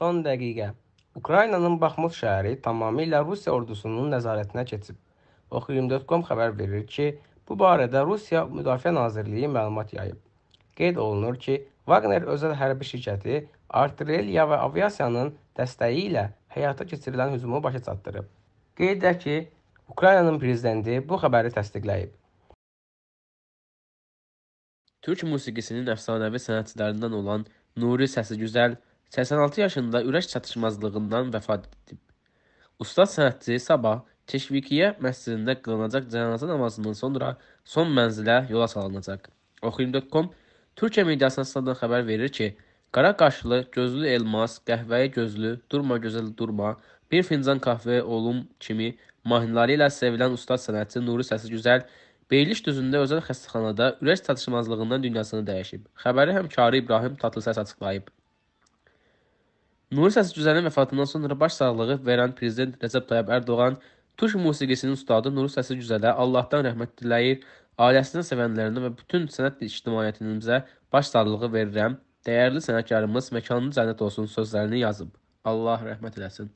Son dəqiqə. Ukraynanın Baxmut şəhəri tamamilə Rusiya ordusunun nəzarətinə keçib. Oxu24.com xəbər verir ki, bu barədə Rusiya Müdafiə Nazirliyi məlumat yayıb. Qeyd olunur ki, Wagner özəl hərbi şirkəti artilleriya və aviasiyanın dəstəyi ilə həyata keçirilən hücumu başa çatdırıb. Qeyd edək ki, Ukraynanın prezidenti bu xəbəri təsdiqləyib. Türk musiqisinin əfsanəvi sənətçilərindən olan Nuri Səsigüzəl 86 yaşında ürək çatışmazlığından vəfat edib. Ustad sənətçi sabah Teşvikiyə məscidində qılınacaq cənazə namazından sonra son mənzilə yola salınacaq. Oxuyum.com Türkiyə mediasına sıradan xəbər verir ki, qara qaşlı, gözlü elmas, qəhvəyi gözlü, durma gözəl durma, bir fincan kahve oğlum kimi mahnıları ilə sevilən ustad sənətçi Nuri Səsi Gözəl Beyliş düzündə özəl xəstəxanada ürək çatışmazlığından dünyasını dəyişib. Xəbəri həmkarı İbrahim Tatlıses açıqlayıb. Nuri Səsi Cüzənin vəfatından sonra baş sağlığı verən prezident Rəcəb Tayyib Ərdoğan Türk musiqisinin ustadı Nuri Səsi Cüzələ Allahdan rəhmət diləyir, ailəsinin sevənlərinə və bütün sənət ictimaiyyətimizə baş sağlığı verirəm. Dəyərli sənətkarımız məkanı cənnət olsun sözlərini yazıb. Allah rəhmət eləsin.